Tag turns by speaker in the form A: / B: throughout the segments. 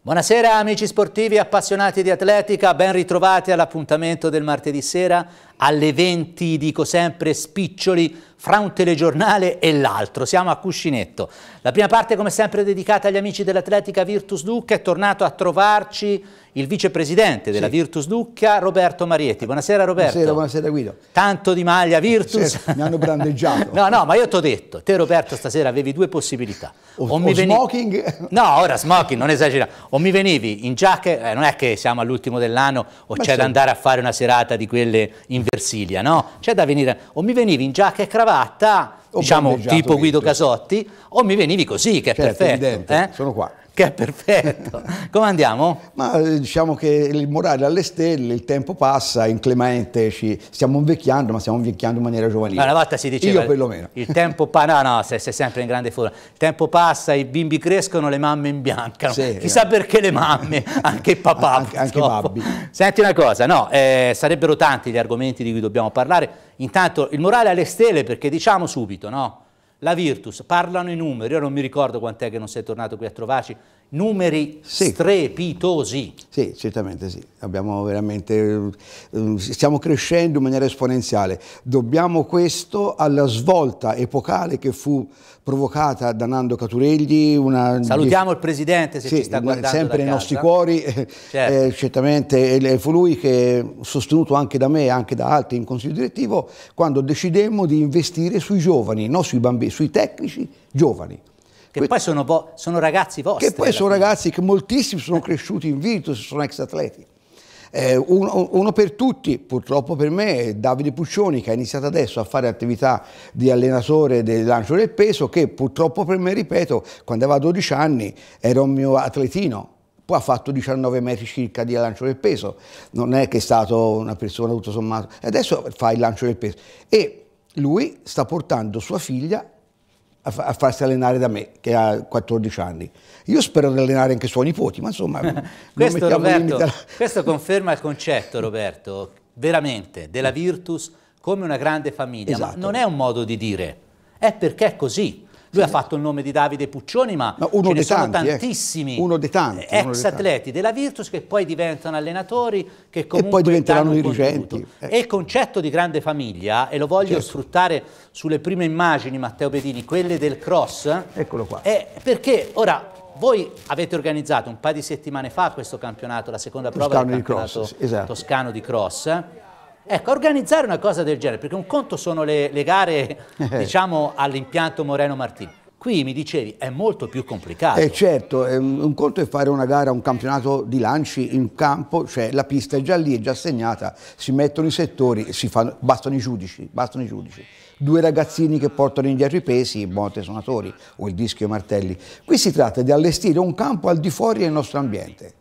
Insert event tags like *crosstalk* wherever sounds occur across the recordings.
A: Buonasera amici sportivi e appassionati di atletica, ben ritrovati all'appuntamento del martedì sera alle 20, dico sempre spiccioli, fra un telegiornale e l'altro. Siamo a Cuscinetto. La prima parte come sempre dedicata agli amici dell'Atletica Virtus Duc, è tornato a trovarci il vicepresidente della sì. Virtus Lucca, Roberto Marietti. Buonasera Roberto. Buonasera,
B: buonasera Guido.
A: Tanto di maglia Virtus. Certo,
B: mi hanno brandeggiato.
A: *laughs* no, no, ma io ti ho detto, te Roberto stasera avevi due possibilità. O, o, o veni...
B: smoking?
A: No, ora smoking, non esageriamo. O mi venivi in giacca, eh, non è che siamo all'ultimo dell'anno o c'è da andare a fare una serata di quelle in Versilia, no? C'è da venire, o mi venivi in giacca e cravatta, o diciamo tipo Guido Casotti, o mi venivi così, che è certo, perfetto. Evidente, eh? Sono qua
B: che è perfetto.
A: *laughs* Come andiamo?
B: Ma eh, diciamo che il morale alle stelle, il tempo passa, inclemente, ci, stiamo invecchiando, ma stiamo invecchiando in maniera giovanile. Ma una volta si diceva... Io perlomeno.
A: Il tempo passa, no, no, sei, sei, sempre in grande forma. Il tempo passa, i bimbi crescono, le mamme imbiancano. Sì, Chissà eh. perché le mamme, *laughs* anche il papà. anche, anche i babbi. Senti una cosa, no, eh, sarebbero tanti gli argomenti di cui dobbiamo parlare. Intanto il morale alle stelle, perché diciamo subito, no? la Virtus, parlano i numeri, io non mi ricordo quant'è che non sei tornato qui a trovarci, numeri sì. strepitosi.
B: Sì, certamente sì. Eh, stiamo crescendo in maniera esponenziale. Dobbiamo questo alla svolta epocale che fu provocata da Nando Caturegli. Una... Salutiamo
A: il Presidente se sì, ci sta eh, guardando sempre nei nostri cuori,
B: eh, certo. eh, certamente fu lui che, sostenuto anche da me e anche da altri in Consiglio Direttivo, quando decidemmo di investire sui giovani, non sui bambini, sui tecnici giovani.
A: Che poi sono, sono, ragazzi vostri. Che
B: poi sono ragazzi che moltissimi sono cresciuti in Virtus, sono ex atleti. Eh, uno, uno, per tutti, purtroppo per me, è Davide Puccioni che ha iniziato adesso a fare attività di allenatore del lancio del peso, che purtroppo per me, ripeto, quando aveva 12 anni era un mio atletino, poi ha fatto 19 metri circa di lancio del peso, non è che è stato una persona tutto sommato, adesso fa il lancio del peso e lui sta portando sua figlia a, a, farsi allenare da me, che ha 14 anni. Io spero di allenare anche i suoi nipoti, ma insomma... *laughs* questo, Roberto, alla...
A: questo conferma il concetto, Roberto, veramente, della eh. Virtus come una grande famiglia. Esatto. non è un modo di dire, è perché è così. Lui ha fatto il nome di Davide Puccioni, ma no, uno ce ne sono tanti, eh. tantissimi eh. uno
B: dei tanti, ex atleti
A: della Virtus che poi diventano allenatori, che comunque e poi
B: diventeranno dirigenti. Eh. E il
A: concetto di grande famiglia, e lo voglio certo. sfruttare sulle prime immagini, Matteo Bedini, quelle del cross. Eh, Eccolo qua. perché ora voi avete organizzato un paio di settimane fa questo campionato, la seconda prova toscano del campionato di cross, esatto. toscano di cross. Eh. Ecco, organizzare una cosa del genere, perché un conto sono le, le gare, *laughs* diciamo, all'impianto Moreno Martini. Qui mi dicevi è molto più complicato. Eh
B: certo, un conto è fare una gara, un campionato di lanci in campo, cioè la pista è già lì, è già segnata, si mettono i settori, fanno, bastano, i giudici, bastano i giudici. Due ragazzini che portano indietro i pesi, i botte suonatori o il dischio e i martelli. Qui si tratta di allestire un campo al di fuori del nostro ambiente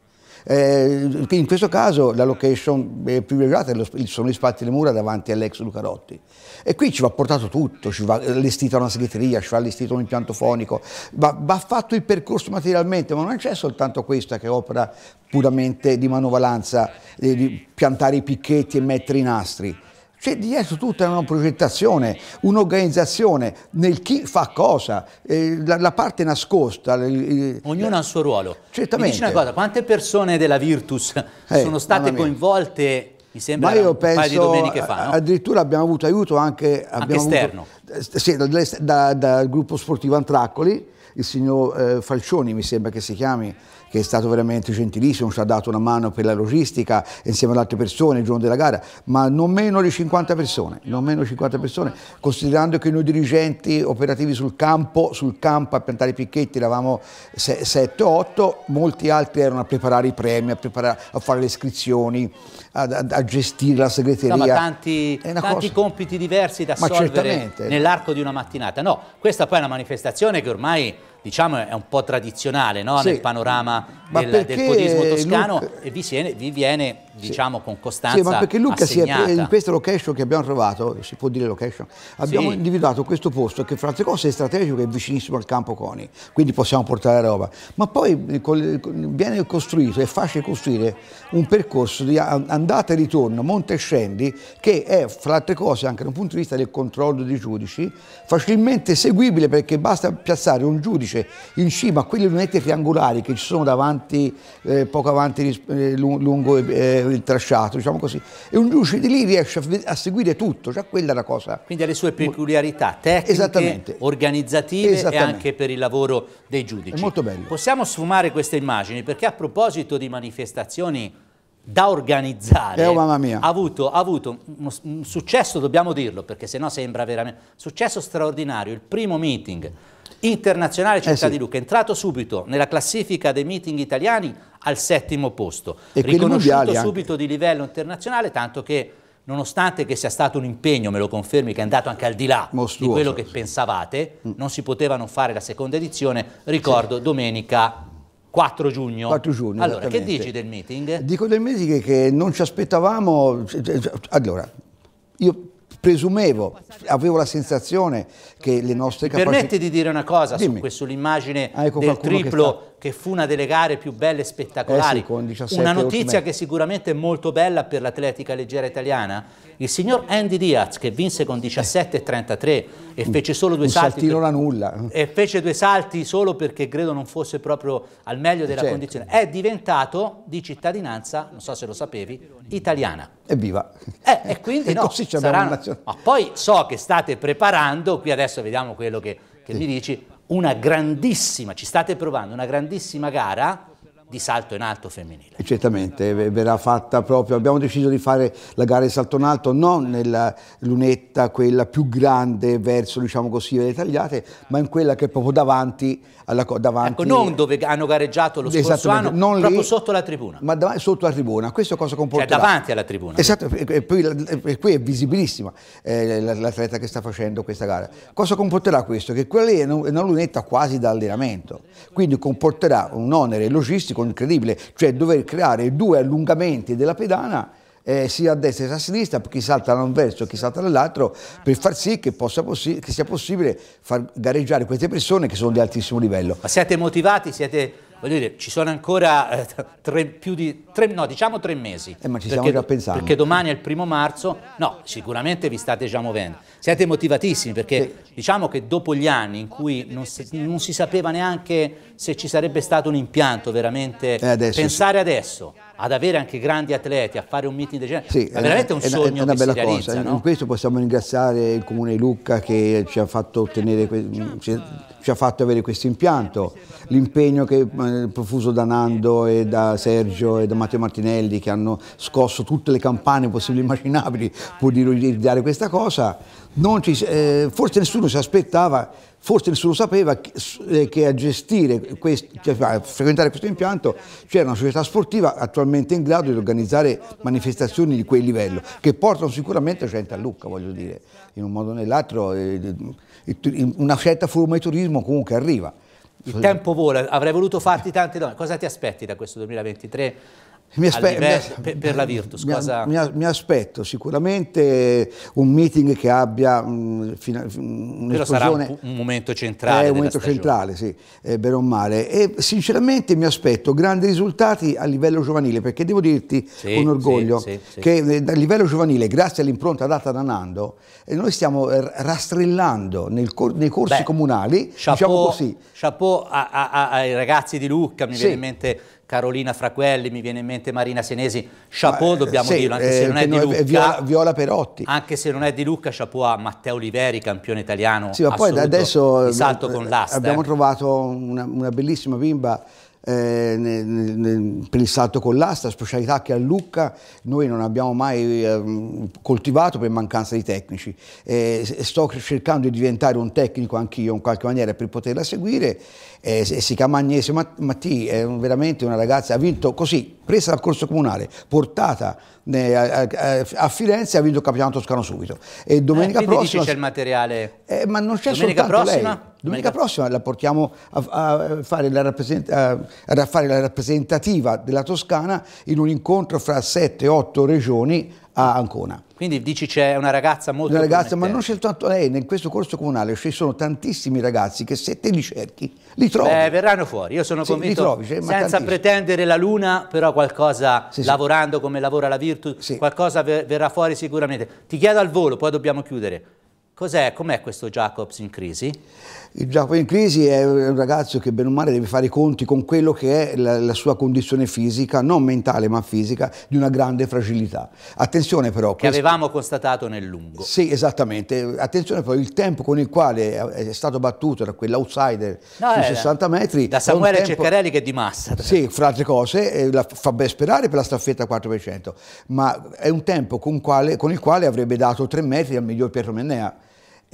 B: eh, in questo caso la location privilegiata sono gli spazi delle mura davanti all'ex Lucarotti. E qui ci va portato tutto, ci va eh, allestita una segreteria, ci va allestito un impianto fonico, va, va fatto il percorso materialmente, ma non c'è soltanto questa che opera puramente di manovalanza, eh, di piantare i picchetti e mettere i nastri. C'è dietro tutta una progettazione, un'organizzazione nel chi fa cosa, eh, la, la, parte nascosta. Eh, Ognuno ha il suo ruolo. Certamente. Mi dici una cosa, quante
A: persone della Virtus
B: eh, sono state
A: coinvolte mi sembra Ma di penso, fa, no?
B: Addirittura abbiamo avuto aiuto anche, anche esterno. Avuto, eh, sì, dal, da, da, dal gruppo sportivo Antraccoli il signor eh, Falcioni, mi sembra che si chiami, che è stato veramente gentilissimo, ci ha dato una mano per la logistica insieme ad altre persone il giorno della gara, ma non meno di 50 persone, non meno 50 persone, considerando che noi dirigenti operativi sul campo, sul campo a piantare i picchetti eravamo 7-8, molti altri erano a preparare i premi, a, preparare, a fare le iscrizioni, a, a, a gestire la segreteria. No, ma
A: tanti, tanti compiti diversi da ma assolvere nell'arco di una mattinata. No, questa poi è una manifestazione che ormai Okay diciamo è un po' tradizionale no? sì, nel panorama del, del, podismo toscano Luca, e vi, siene, vi viene sì, diciamo con costanza sì, ma perché Luca si è, in
B: questa location che abbiamo trovato, si può dire location, abbiamo sì. individuato questo posto che fra le altre cose è strategico e è vicinissimo al campo Coni, quindi possiamo portare la roba, ma poi viene costruito, è facile costruire un percorso di andata e ritorno, monte e scendi, che è fra le altre cose anche da un punto di vista del controllo dei giudici, facilmente seguibile perché basta piazzare un giudice cornice, in cima a quelle lunette triangolari che ci sono davanti, eh, poco avanti eh, lungo eh, il tracciato, diciamo così, e un giudice di lì riesce a, a seguire tutto, cioè quella è la cosa. Quindi ha
A: le sue peculiarità
B: tecniche,
A: organizzative e anche per il lavoro dei giudici. È molto bello. Possiamo sfumare queste immagini perché a proposito di manifestazioni da organizzare eh, oh, ha avuto, ha avuto un, un successo, dobbiamo dirlo, perché sennò sembra veramente successo straordinario. Il primo meeting Internazionale Città eh sì. di Luca, è entrato subito nella classifica dei meeting italiani al settimo posto,
B: e riconosciuto subito
A: anche. di livello internazionale, tanto che nonostante che sia stato un impegno, me lo confermi, che è andato anche al di là Mostruoso. di quello che pensavate, mm. non si poteva non fare la seconda edizione, ricordo sì. domenica 4 giugno. 4 giugno allora, che dici del meeting?
B: Dico del meeting che non ci aspettavamo, cioè, cioè, cioè, allora, io presumevo, avevo la sensazione che le nostre capacità... Permette
A: di dire una cosa su sull'immagine ah, ecco del triplo che fu una delle gare più belle e spettacolari, eh sì, una notizia ultime. che sicuramente è molto bella per l'atletica leggera italiana, il signor Andy Diaz che vinse con 17,33 e fece solo due salti,
B: per,
A: e fece due salti solo perché credo non fosse proprio al meglio della certo. condizione, è diventato di cittadinanza, non so se lo sapevi, italiana. Evviva! Eh, e *laughs* quindi e no, saranno... ma poi so che state preparando, qui adesso vediamo quello che, che sì. mi dici, una grandissima, ci state provando, una grandissima gara di salto in alto femminile.
B: Certamente, eh, verrà fatta proprio, abbiamo deciso di fare la gara di salto in alto non nella lunetta, quella più grande verso, diciamo così, le tagliate, ma in quella che è proprio davanti alla davanti. Ecco, non
A: dove hanno gareggiato lo scorso anno, non proprio lì, sotto la tribuna.
B: Ma davanti, sotto la tribuna, questo cosa comporta? Cioè davanti
A: alla tribuna. Esatto,
B: e poi, qui è visibilissima eh, l'atleta che sta facendo questa gara. Cosa comporterà questo? Che quella lì è una lunetta quasi da allenamento, quindi comporterà un onere logistico logistico incredibile, cioè dover creare due allungamenti della pedana eh, sia a destra che a sinistra, chi salta da un verso e chi salta dall'altro, per far sì che, possi che, sia possibile far gareggiare queste persone che sono di altissimo livello. Ma
A: siete motivati? Siete, voglio dire, ci sono ancora eh, tre, più di tre, no, diciamo tre mesi. Eh, ma ci perché, stiamo già pensando. Perché domani è il primo marzo, no, sicuramente vi state già muovendo siete motivatissimi perché sì. diciamo che dopo gli anni in cui non si, non si, sapeva neanche se ci sarebbe stato un impianto veramente, eh, adesso, pensare sì. adesso ad avere anche grandi atleti, a fare un meeting del genere, sì, è veramente un è sogno una, è una bella cosa. Realizza, no? In
B: questo possiamo ringraziare il Comune di Lucca che ci ha fatto, ottenere, ci ha fatto avere questo impianto, l'impegno eh, profuso da Nando e da Sergio e da Matteo Martinelli che hanno scosso tutte le campane possibili e immaginabili per di realizzare questa cosa ci, eh, forse nessuno si aspettava, forse nessuno sapeva che, eh, che a gestire, quest, cioè, a frequentare questo impianto c'era una società sportiva attualmente in grado di organizzare manifestazioni di quel livello, che portano sicuramente gente a Lucca, voglio dire, in un modo o nell'altro, eh, una certa forma di turismo comunque arriva. Il tempo
A: vola, avrei voluto farti tante domande, cosa ti aspetti da questo 2023?
B: Mi aspe- livello, per,
A: per, la Virtus? Mi, cosa... mi,
B: mi, aspetto sicuramente un meeting che abbia mh, mm, fino, sarà un,
A: un, momento centrale. È eh, un momento stagione.
B: centrale, sì, eh, bene o male. E sinceramente mi aspetto grandi risultati a livello giovanile, perché devo dirti sì, con orgoglio sì, sì, che eh, a livello giovanile, grazie all'impronta data da Nando, noi stiamo rastrellando cor- nei corsi Beh, comunali, diciamo chapeau, diciamo così.
A: Chapeau a, a, a, ai ragazzi di Lucca, mi viene in mente Carolina Fraquelli, mi viene in mente Marina Senesi, Chapeau Ma, eh, dobbiamo sì, dirlo, anche eh, se non è di Lucca. Viola,
B: Viola, Perotti.
A: Anche se non è di Lucca, Chapeau a Matteo Oliveri, campione italiano. Sì, ma poi adesso salto con eh, l'asta. Abbiamo
B: trovato una, una bellissima bimba eh, per il salto con l'asta, specialità che a Lucca noi non abbiamo mai eh, coltivato per mancanza di tecnici. Eh, sto cercando di diventare un tecnico anch'io in qualche maniera per poterla seguire. Eh, si chiama Agnese Matti, è veramente una ragazza, ha vinto così, presa dal corso comunale, portata eh, a, a, a, Firenze ha vinto il capitano toscano subito. E domenica eh, prossima c'è il
A: materiale. Eh, ma non c'è domenica soltanto prossima? lei. Domenica
B: prossima la portiamo a, a, fare la a, fare la rappresentativa della Toscana in un incontro fra 7-8 regioni a Ancona. Quindi dici c'è una ragazza molto Una ragazza, ma non soltanto lei, in questo corso comunale ci sono tantissimi ragazzi che se te li cerchi, li trovi. Beh,
A: verranno fuori, io sono sì, convinto, trovi, cioè, senza pretendere la luna, però qualcosa, sì, lavorando come lavora la Virtus, qualcosa ver verrà fuori sicuramente. Ti chiedo al volo, poi dobbiamo chiudere. Cos'è, com'è questo Jacobs in crisi?
B: Il Giacomo in crisi è un ragazzo che bene o male deve fare i conti con quello che è la, la, sua condizione fisica, non mentale ma fisica, di una grande fragilità. Attenzione però... Che questo...
A: avevamo constatato nel lungo.
B: Sì, esattamente. Attenzione però il tempo con il quale è stato battuto da quell'outsider no, sui 60 eh, metri... Da Samuele tempo...
A: Ceccarelli che è di massa.
B: Sì, fra altre cose, eh, la fa ben sperare per la staffetta 4 ma è un tempo con, quale, con il quale avrebbe dato 3 metri al miglior Pietro Mennea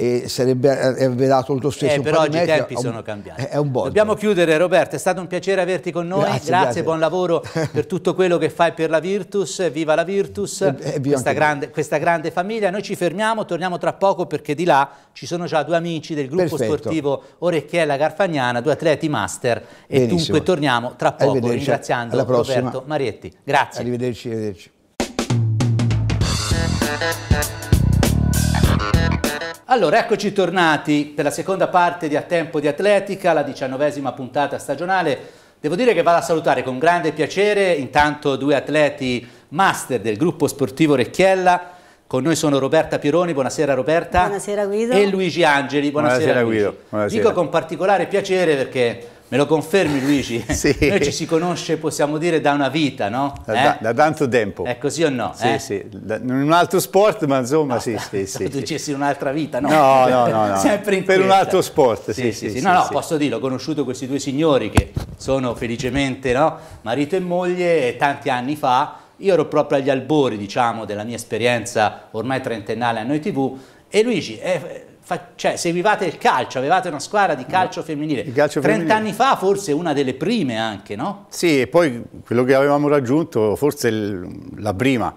B: e sarebbe, eh, avrebbe lo stesso eh, però oggi i tempi un, sono cambiati è un botto.
A: dobbiamo chiudere Roberto è stato un piacere averti con noi grazie, grazie, grazie. buon lavoro *laughs* per tutto quello che fai per la Virtus viva la Virtus e, e questa, grande, questa, grande, famiglia noi ci fermiamo torniamo tra poco perché di là ci sono già due amici del gruppo Perfetto. sportivo Orecchiella Garfagnana due atleti master e dunque torniamo tra poco ringraziando Roberto Marietti grazie
B: arrivederci arrivederci
A: allora, eccoci tornati per la seconda parte di A Tempo di Atletica, la diciannovesima puntata stagionale. Devo dire che vado a salutare con grande piacere intanto due atleti master del gruppo sportivo Recchiella. Con noi sono Roberta Pieroni, buonasera Roberta.
C: Buonasera Guido. E
A: Luigi Angeli, buonasera, buonasera Guido. Buonasera. Dico con particolare piacere perché Me lo confermi Luigi? *laughs* sì. Noi ci si conosce, possiamo dire, da una vita, no? Da, eh? da,
D: da tanto tempo. È così o no? Sì, eh? sì. in un altro sport, ma insomma, no, sì, *laughs* sì, sì. Tu dicessi in un'altra vita, no? No, no, no. no. *laughs* Sempre in Per un altro sport, sì, sì. sì, sì no, no, posso dirlo, ho conosciuto
A: questi due signori che sono felicemente, no? Marito e moglie, tanti anni fa. Io ero proprio agli albori, diciamo, della mia esperienza ormai trentennale a Noi TV e Luigi... Eh, cioè, se il calcio, avevate una squadra di calcio femminile, calcio 30 femminile. anni fa forse una delle prime anche, no?
D: Sì, e poi quello che avevamo raggiunto forse la prima.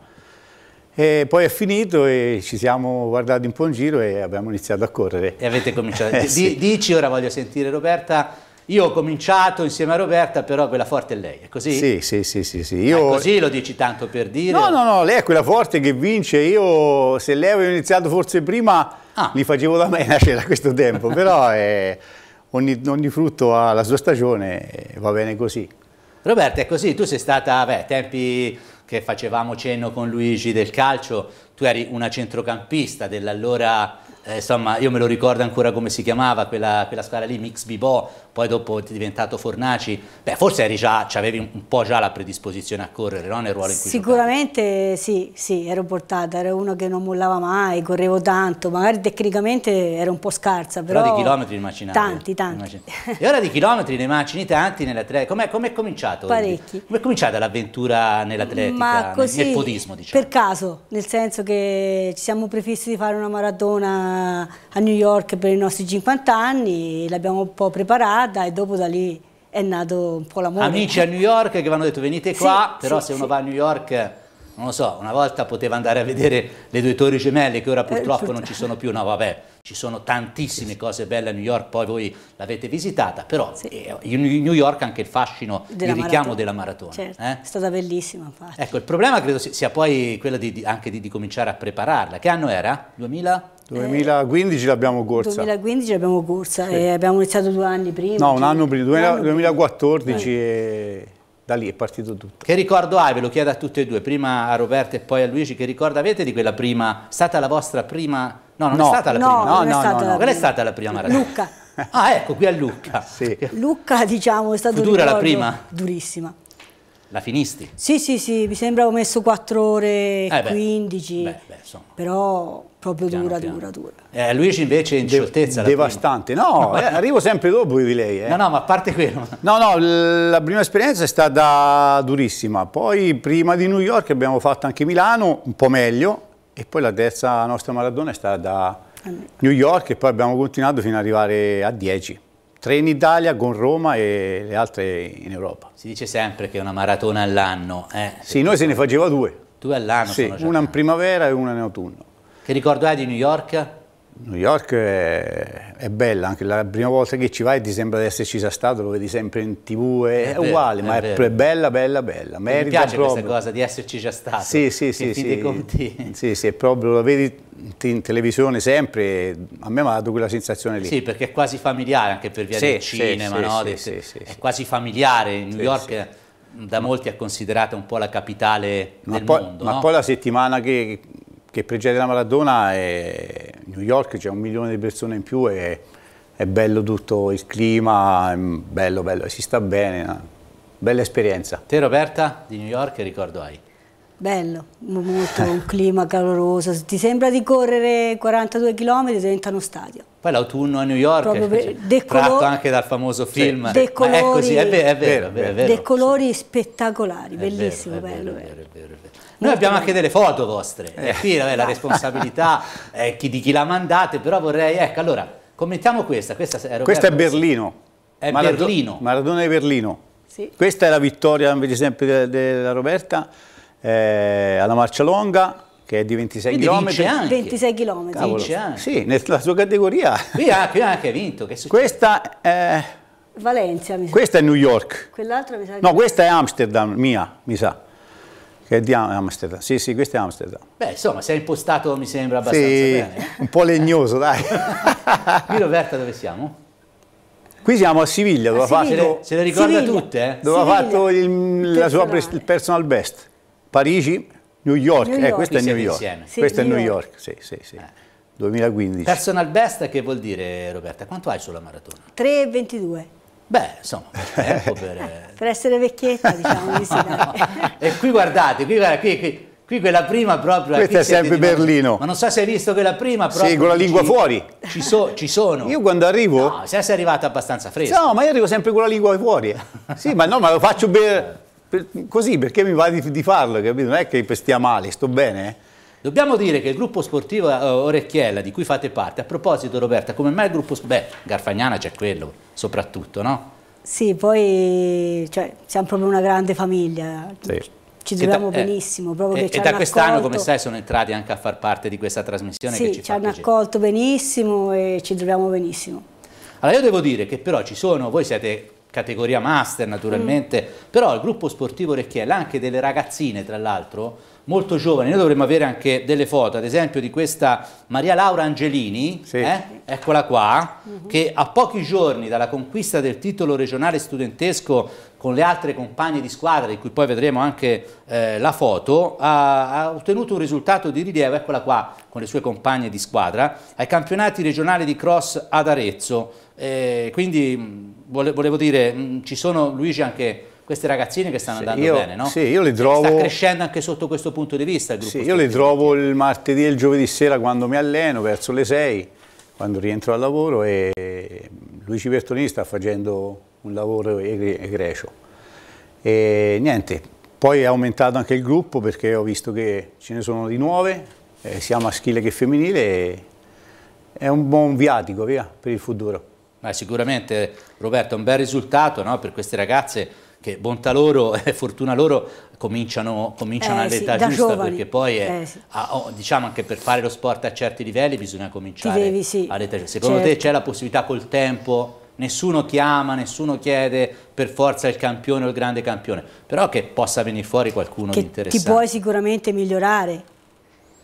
D: E poi è finito e ci siamo guardati un po' in giro e abbiamo iniziato a correre. E avete cominciato. *laughs* eh, sì. Dici, ora voglio sentire Roberta,
A: io ho cominciato insieme a Roberta, però quella forte è lei, è
D: così? Sì, sì, sì, sì. sì. Io... così lo
A: dici tanto per dire? No, no,
D: no, lei è quella forte che vince. Io, se lei aveva iniziato forse prima Ah. Li facevo da me, *laughs* c'era questo tempo, però eh, ogni, ogni, frutto ha la sua stagione e va bene così.
A: Roberto, è così, tu sei stata, beh, tempi che facevamo cenno con Luigi del calcio, tu eri una centrocampista dell'allora eh, insomma io me lo ricordo ancora come si chiamava quella, quella squadra lì, Mix Bibò, poi dopo è diventato Fornaci, beh forse eri già, avevi un po' già la predisposizione a correre, no? nel ruolo in cui
C: Sicuramente giocavi. sì, sì, ero portata, ero uno che non mollava mai, correvo tanto, magari tecnicamente ero un po' scarsa, però... però di chilometri
A: ne macinavi? Tanti, tanti. E ora di chilometri ne macini tanti nell'atletica, com'è com cominciato? Parecchi. Com'è cominciata l'avventura nell'atletica, nel, nel podismo diciamo?
C: Per caso, nel senso che ci siamo prefissi di fare una maratona a New York per i nostri 50 anni, l'abbiamo un po' preparata e dopo da lì è nato un po' l'amore. Amici a New
A: York che vanno detto venite qua, però sì, se uno sì. va a New York non lo so, una volta poteva andare a vedere le due torri gemelle che ora eh, purtroppo non ci sono più, no vabbè, ci sono tantissime cose belle a New York, poi voi l'avete visitata, però
C: sì. Eh, in
A: New York anche il fascino, della il richiamo maratona. della maratona.
C: Certo, eh? È stata bellissima infatti.
A: Ecco, il problema credo sia poi quello di, di, anche di, di cominciare a prepararla. Che anno era? 2000?
D: 2015 l'abbiamo corsa.
C: 2015 l'abbiamo corsa sì. e abbiamo iniziato due anni prima. No, un cioè,
D: anno prima, 2000, 2014 prima. Eh. e da lì è partito tutto. Che ricordo hai? Ve lo chiedo
A: a tutti e due, prima a Roberto e poi a Luigi, che ricordo avete di quella prima, stata la vostra prima... No, non no. è stata la prima. No, no, no, no, no. Qual è stata la prima maratona?
C: Lucca. Ah, ecco, qui a Lucca. Sì. Lucca, diciamo, è stata... Dura la prima? Durissima la finisti? Sì, sì, sì, mi sembra ho messo 4 ore e eh 15, beh, beh, però proprio piano, dura, piano. dura, dura,
D: Eh, Luigi invece in De certezza. Devastante, no, eh, arrivo sempre dopo di lei. Eh. No, no, ma a parte quello. No, no, la prima esperienza è stata durissima, poi prima di New York abbiamo fatto anche Milano, un po' meglio, e poi la terza nostra maratona è stata da New York e poi abbiamo continuato fino ad arrivare a 10 tre in Italia con Roma e le altre in Europa. Si dice sempre che è una maratona all'anno. Eh? Sì, noi se ne faceva due. Due all'anno? Sì, una in primavera e una in autunno. Che ricordo hai di New York? New York è, è, bella, anche la prima volta che ci vai ti sembra di esserci già stato, lo vedi sempre in tv, è, è vero, uguale, è ma è, bella, bella, bella. Mi piace proprio. questa cosa
A: di esserci già stato. Sì, sì, sì. Sì, Conti.
D: sì, sì, proprio lo vedi in televisione sempre, a me mi ha dato quella sensazione lì. Sì,
A: perché è quasi familiare anche per via sì, del cinema, sì, no? Del, è quasi familiare, New York da molti è considerata un po' la capitale
D: ma del poi, mondo. Ma no? poi la settimana che che precede la Maradona è New York, c'è un milione di persone in più e è bello tutto il clima, è bello, bello, si sta bene, eh. bella esperienza. Te Roberta di New York che ricordo hai?
C: Bello, molto, un clima caloroso, ti sembra di correre 42 km diventa uno stadio.
A: Poi l'autunno a New York, tratto anche dal famoso film, sì. colori, è così, è vero, è vero, è vero, Dei
C: colori sì. spettacolari, è bellissimo, bello, bello, bello.
A: Noi abbiamo anche delle foto vostre, eh. e qui vabbè, la *laughs* responsabilità è eh, chi, di chi la mandate, però vorrei, ecco, allora, commentiamo questa. Questa è, questa è Berlino.
D: È Maradona, Berlino. Maradona di Berlino. Sì. Questa è la vittoria, invece, sempre della, della Roberta eh, alla marcia longa, che è di 26 km.
C: 26 km. Cavolo. Vince anche.
D: Sì, nella sua categoria. Qui anche, anche vinto. che questa è...
C: Valencia, mi sa. Questa
D: è New York.
C: Quell'altra mi sa. No,
D: questa è Amsterdam, mia, mi sa. Che è di Amsterdam, sì sì, questo è Amsterdam.
A: Beh insomma, sei impostato mi sembra abbastanza sì,
D: bene. un po' legnoso dai.
A: *laughs* Qui Roberta dove siamo?
D: Qui siamo a Siviglia, dove a ha Siviglia. fatto... Se le ricorda Siviglia. tutte, eh? Dove Siviglia. ha fatto il, la sua il personal best. Parigi, New York, New eh, York. Eh, questo Qui è New York. Sì, questo New è New York, York. sì, sì, sì. Eh. 2015. Personal best che vuol dire, Roberta? Quanto hai sulla maratona?
C: 3,22. Beh,
A: insomma, ecco per...
C: *laughs* per... essere vecchietta, diciamo, così.
A: *laughs* E qui guardate, qui, guarda, qui, qui, qui quella prima proprio... Questa è sempre Berlino. Ma non so se hai visto quella prima proprio... Sì, con la lingua ci, fuori.
D: Ci, so, ci, sono. Io quando arrivo... No, se sei arrivato abbastanza fresco. No, ma io arrivo sempre con la lingua fuori. *laughs* Sì, ma no, ma lo faccio per, per, così, perché mi va di, di farlo, capito? Non è che stia male, sto bene, eh? Dobbiamo dire che il gruppo sportivo eh, Orecchiella di
A: cui fate parte, a proposito Roberta, come mai il gruppo... Beh, Garfagnana c'è quello, soprattutto, no?
C: Sì, poi cioè, siamo proprio una grande famiglia.
A: Sì. Ci troviamo da, eh, benissimo. e, e da quest'anno, come sai, sono entrati anche a far parte di questa trasmissione. Sì, che ci, ci
C: hanno accolto benissimo e ci troviamo benissimo.
A: Allora io devo dire che però ci sono, voi siete categoria master naturalmente, mm. però il gruppo sportivo Orecchiella, anche delle ragazzine tra l'altro, molto giovani. Noi dovremmo avere anche delle foto, ad esempio, di questa Maria Laura Angelini, sì. eh? eccola qua, uh mhm. -huh. che a pochi giorni dalla conquista del titolo regionale studentesco con le altre compagne di squadra, di cui poi vedremo anche eh, la foto, ha, ha, ottenuto un risultato di rilievo, eccola qua, con le sue compagne di squadra, ai campionati regionali di cross ad Arezzo. Eh, quindi volevo dire, ci sono Luigi anche queste ragazzine che stanno sì, andando io, bene, no? Sì, io li trovo... Sta crescendo anche sotto questo punto di vista il gruppo Sì, io le
D: trovo il martedì e il giovedì sera quando mi alleno, verso le 6, quando rientro al lavoro e Luigi Bertolini sta facendo un lavoro egregio. E niente, poi è aumentato anche il gruppo perché ho visto che ce ne sono di nuove, eh, sia maschile che femminile, è un buon viatico via, per il futuro. Ma sicuramente Roberto è un bel
A: risultato no? per queste ragazze che bontà loro *laughs* e fortuna loro cominciano, cominciano eh, all'età sì, giusta giovani. perché poi è, eh, sì. a, oh, diciamo anche per fare lo sport a certi livelli bisogna cominciare devi, sì. all'età giusta. Secondo certo. te c'è la possibilità col tempo? Nessuno chiama, nessuno chiede per forza il campione o il grande campione, però che possa venire fuori qualcuno che di interessante. Ti puoi
C: sicuramente migliorare,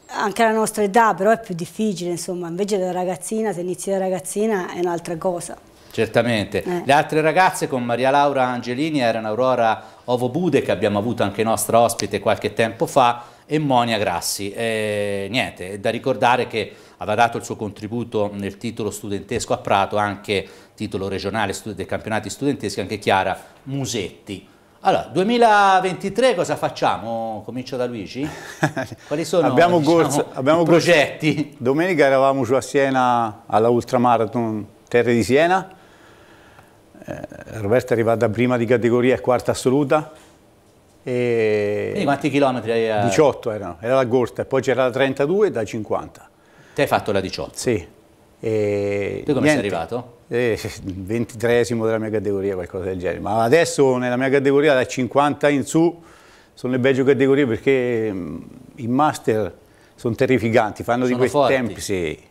C: anche alla nostra età però è più difficile, insomma, invece da ragazzina, se inizi da ragazzina è un'altra cosa.
A: Certamente. Eh. Le altre ragazze con Maria Laura Angelini erano Aurora Ovobude, che abbiamo avuto anche nostra ospite qualche tempo fa, e Monia Grassi. E, niente, è da ricordare che aveva dato il suo contributo nel titolo studentesco a Prato, anche titolo regionale dei campionati
D: studenteschi, anche Chiara Musetti.
A: Allora, 2023 cosa facciamo? Comincio da Luigi. *laughs* Quali sono abbiamo diciamo, corso, abbiamo i progetti?
D: Corso. Domenica eravamo giù a Siena alla Ultramarathon Terre di Siena eh, Roberta è arrivata prima di categoria e quarta assoluta. E Quindi quanti chilometri hai? 18 eh? erano, era la Gorta, poi c'era la 32 e la 50. Te hai fatto la 18? Sì. E tu come niente, sei arrivato? Eh, 23 della mia categoria, qualcosa del genere. Ma adesso nella mia categoria da 50 in su sono le belle categorie perché mm, i master sono terrificanti, fanno sono di quei tempi... Sì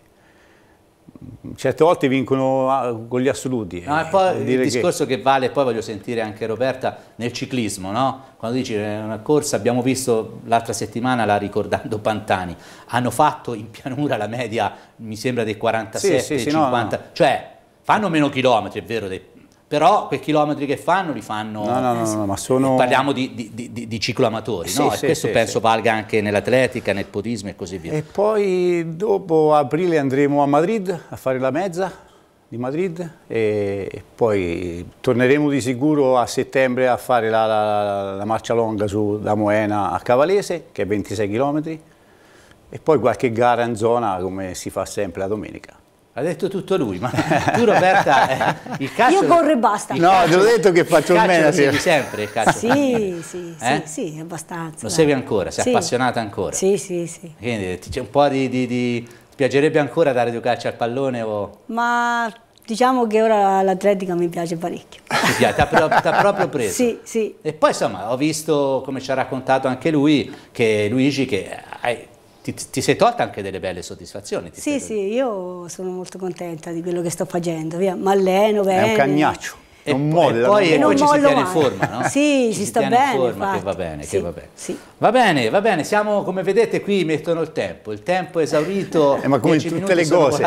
D: certe volte vincono ah, con gli assoluti. No, eh, poi il discorso che...
A: che... vale, poi voglio sentire anche Roberta, nel ciclismo, no? quando dici eh, una corsa, abbiamo visto l'altra settimana, la ricordando Pantani, hanno fatto in pianura la media, mi sembra, dei 47, sì, sì, sì, no, no. cioè fanno meno chilometri, è vero, dei, però quei chilometri che fanno li
D: fanno, no, no, no,
A: no sono... parliamo di, di, di, di cicloamatori, sì, no? sì, e questo sì, penso valga anche nell'atletica, nel podismo e così via. E
D: poi dopo aprile andremo a Madrid a fare la mezza di Madrid e poi torneremo di sicuro a settembre a fare la, la, la marcia longa su, da Moena a Cavalese che è 26 km e poi qualche gara in zona come si fa sempre la domenica. Ha detto tutto lui, ma *laughs* tu Roberta, eh, il calcio... Io corro e basta. No, calcio, ti ho detto che faccio il, il sempre il calcio? Sì,
C: sì, eh? sì, sì, abbastanza. Lo segui ancora, sei sì. appassionata
A: ancora? Sì, sì, sì. Quindi c'è un po' di, di, di... Ti piacerebbe ancora dare due calci al pallone o...
C: Ma diciamo che ora l'atletica mi piace parecchio.
A: Ti piace, ti ha proprio *laughs* preso? Sì, sì. E poi insomma ho visto, come ci ha raccontato anche lui, che Luigi che... Hai, ti, ti, sei tolta anche delle belle soddisfazioni. sì, sei...
C: sì, io sono molto contenta di quello che sto facendo, via, malleno, bene. È un cagnaccio.
A: E, non molla, e poi, e poi ecco, ci si tiene in forma, no? sì, ci, ci sta bene. Forma, che va bene, sì, che va bene. Sì. Va bene, va bene, siamo come vedete qui mettono il tempo, il tempo è esaurito, eh, ma come in tutte le cose.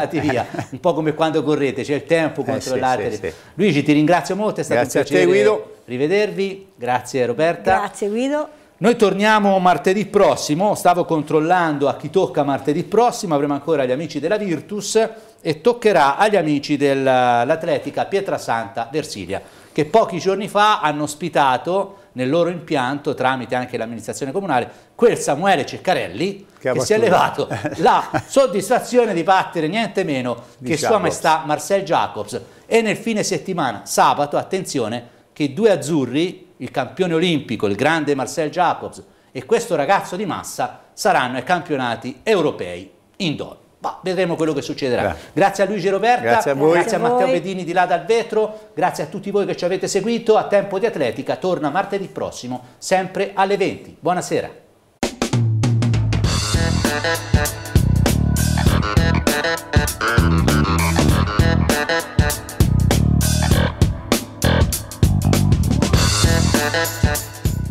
A: un po' come quando correte, c'è il tempo, controllate. Eh, sì, sì, Luigi ti ringrazio molto, è stato grazie un piacere a te, Guido. rivedervi, grazie Roberta. Grazie Guido. Noi torniamo martedì prossimo, stavo controllando a chi tocca martedì prossimo, avremo ancora gli amici della Virtus e toccherà agli amici dell'Atletica Pietrasanta Versilia, che pochi giorni fa hanno ospitato nel loro impianto, tramite anche l'amministrazione comunale, quel Samuele Ceccarelli che, che si è levato *laughs* la soddisfazione di battere niente meno di che Jacobs. sua maestà Marcel Jacobs. E nel fine settimana, sabato, attenzione, che due azzurri il campione olimpico, il grande Marcel Jacobs e questo ragazzo di massa saranno ai campionati europei indoor. Ma vedremo quello che succederà. Grazie, grazie a Luigi Roberta, grazie a, voi. Grazie a Matteo Bedini di là dal vetro, grazie a tutti voi che ci avete seguito. A Tempo di Atletica torna martedì prossimo, sempre alle 20. Buonasera.